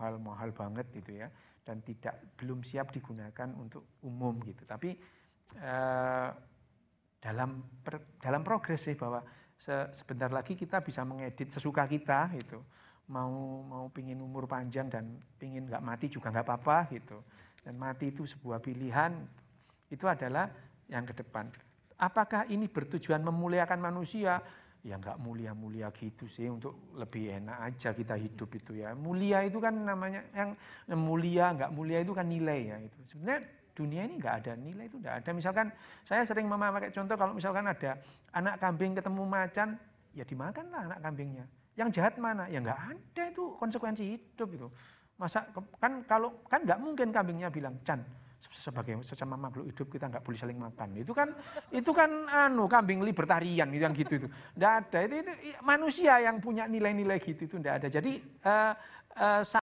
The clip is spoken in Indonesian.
hal mahal banget gitu ya dan tidak belum siap digunakan untuk umum gitu. Tapi eh, dalam per, dalam progres sih bahwa se, sebentar lagi kita bisa mengedit sesuka kita gitu mau mau pingin umur panjang dan pingin nggak mati juga nggak apa-apa gitu dan mati itu sebuah pilihan itu adalah yang ke depan apakah ini bertujuan memuliakan manusia ya nggak mulia-mulia gitu sih untuk lebih enak aja kita hidup itu ya mulia itu kan namanya yang mulia nggak mulia itu kan nilai ya itu sebenarnya dunia ini nggak ada nilai itu nggak ada misalkan saya sering memakai contoh kalau misalkan ada anak kambing ketemu macan ya dimakanlah anak kambingnya yang jahat mana ya nggak ada itu konsekuensi hidup itu masa kan kalau kan nggak mungkin kambingnya bilang can sebagai sesama makhluk hidup kita nggak boleh saling makan. Itu kan itu kan anu kambing libertarian yang gitu itu. tidak ada itu, itu manusia yang punya nilai-nilai gitu itu tidak ada. Jadi uh, uh,